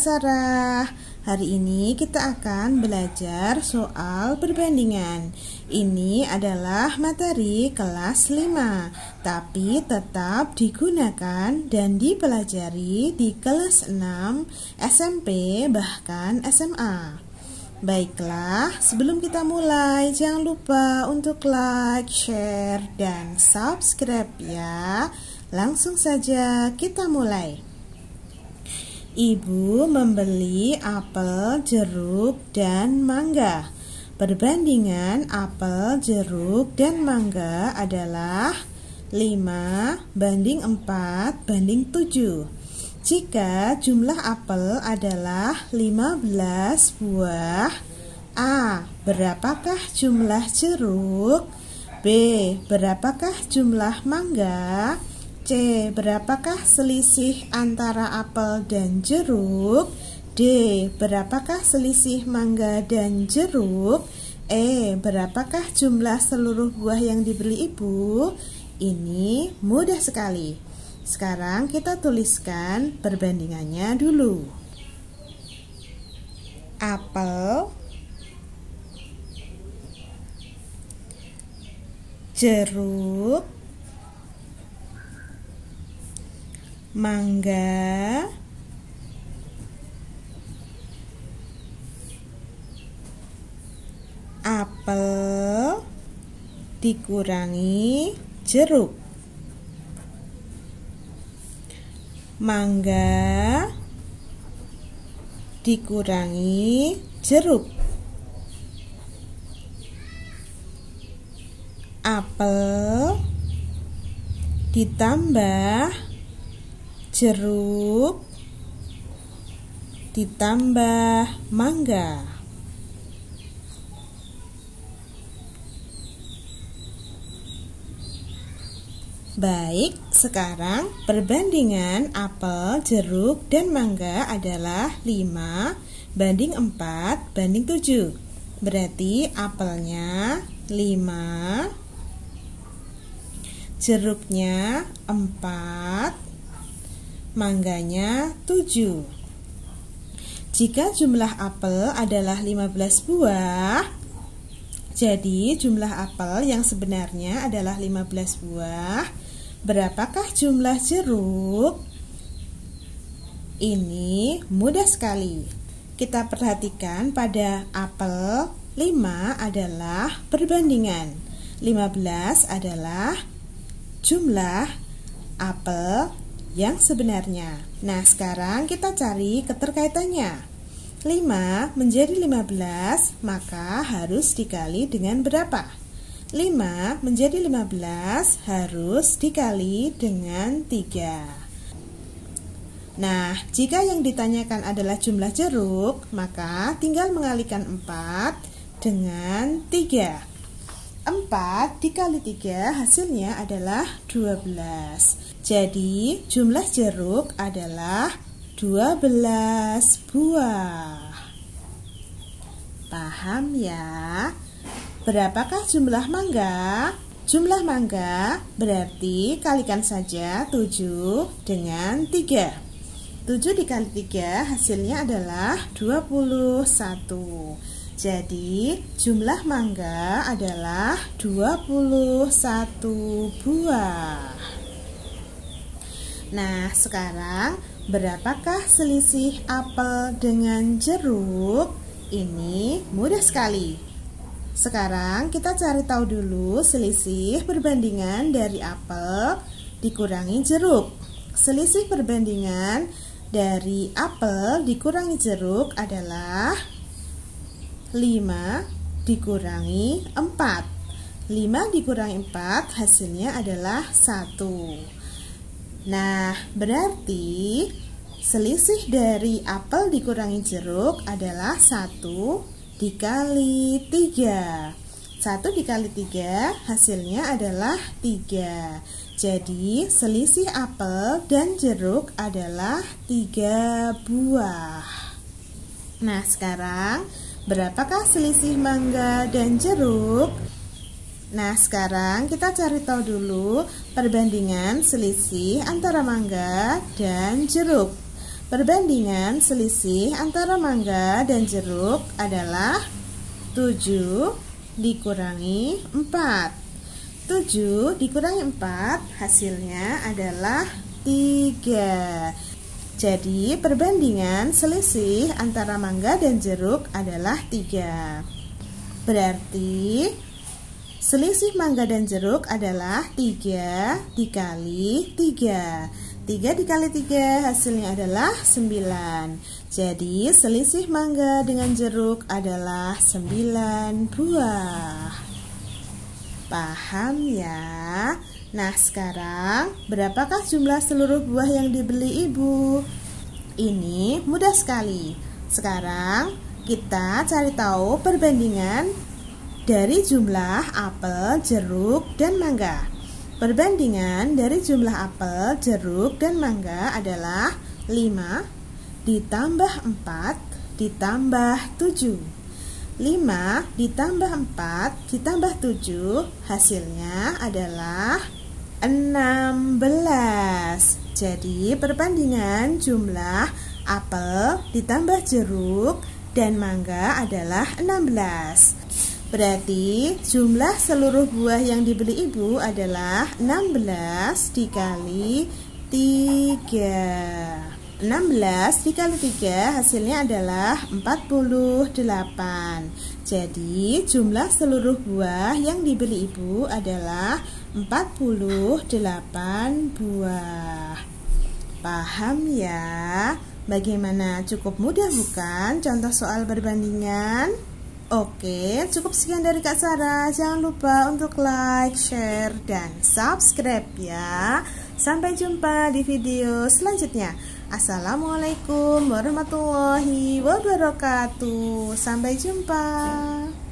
Sarah. Hari ini kita akan belajar soal perbandingan. Ini adalah materi kelas 5, tapi tetap digunakan dan dipelajari di kelas 6, SMP, bahkan SMA. Baiklah, sebelum kita mulai, jangan lupa untuk like, share, dan subscribe ya. Langsung saja kita mulai. Ibu membeli apel, jeruk, dan mangga. Perbandingan apel, jeruk, dan mangga adalah 5 banding 4 banding 7. Jika jumlah apel adalah 15 buah, A. Berapakah jumlah jeruk? B. Berapakah jumlah mangga? C. Berapakah selisih antara apel dan jeruk? D. Berapakah selisih mangga dan jeruk? E. Berapakah jumlah seluruh buah yang dibeli ibu? Ini mudah sekali. Sekarang kita tuliskan perbandingannya dulu. Apel jeruk mangga apel dikurangi jeruk mangga dikurangi jeruk apel ditambah jeruk ditambah mangga. Baik, sekarang perbandingan apel, jeruk, dan mangga adalah 5 banding 4 banding 7. Berarti apelnya 5, jeruknya 4, mangganya 7. Jika jumlah apel adalah 15 buah, jadi jumlah apel yang sebenarnya adalah 15 buah. Berapakah jumlah jeruk? Ini mudah sekali. Kita perhatikan pada apel 5 adalah perbandingan. 15 adalah jumlah apel yang sebenarnya. Nah, sekarang kita cari keterkaitannya. 5 menjadi 15 maka harus dikali dengan berapa? 5 menjadi 15 harus dikali dengan 3 Nah, jika yang ditanyakan adalah jumlah jeruk Maka tinggal mengalikan 4 dengan 3 4 dikali 3 hasilnya adalah 12 Jadi jumlah jeruk adalah 12 buah Paham ya? Berapakah jumlah mangga? Jumlah mangga berarti kalikan saja 7 dengan 3 7 dikali 3 hasilnya adalah 21 jadi, jumlah mangga adalah 21 buah. Nah, sekarang berapakah selisih apel dengan jeruk? Ini mudah sekali. Sekarang kita cari tahu dulu selisih perbandingan dari apel dikurangi jeruk. Selisih perbandingan dari apel dikurangi jeruk adalah 5 dikurangi 4 5 dikurangi 4 hasilnya adalah 1 Nah berarti selisih dari apel dikurangi jeruk adalah 1 dikali 3 1 dikali 3 hasilnya adalah 3 Jadi selisih apel dan jeruk adalah 3 buah Nah sekarang Berapakah selisih mangga dan jeruk? Nah, sekarang kita cari tahu dulu perbandingan selisih antara mangga dan jeruk. Perbandingan selisih antara mangga dan jeruk adalah 7 dikurangi 4. 7 dikurangi 4 hasilnya adalah 3. Jadi, perbandingan selisih antara mangga dan jeruk adalah 3. Berarti, selisih mangga dan jeruk adalah 3 dikali 3. 3 dikali 3 hasilnya adalah 9. Jadi, selisih mangga dengan jeruk adalah 9 buah. Paham ya? Nah, sekarang berapakah jumlah seluruh buah yang dibeli ibu? Ini mudah sekali. Sekarang kita cari tahu perbandingan dari jumlah apel, jeruk, dan mangga. Perbandingan dari jumlah apel, jeruk, dan mangga adalah 5 ditambah 4 ditambah 7. 5 ditambah 4 ditambah 7 hasilnya adalah 16 Jadi perbandingan jumlah apel ditambah jeruk dan mangga adalah 16 Berarti jumlah seluruh buah yang dibeli ibu adalah 16 dikali 3 16 dikali 3 hasilnya adalah 48 Jadi jumlah seluruh buah yang dibeli ibu adalah 48 48 buah. Paham ya? Bagaimana? Cukup mudah bukan? Contoh soal perbandingan? Oke, cukup sekian dari Kak Sarah. Jangan lupa untuk like, share, dan subscribe ya. Sampai jumpa di video selanjutnya. Assalamualaikum warahmatullahi wabarakatuh. Sampai jumpa.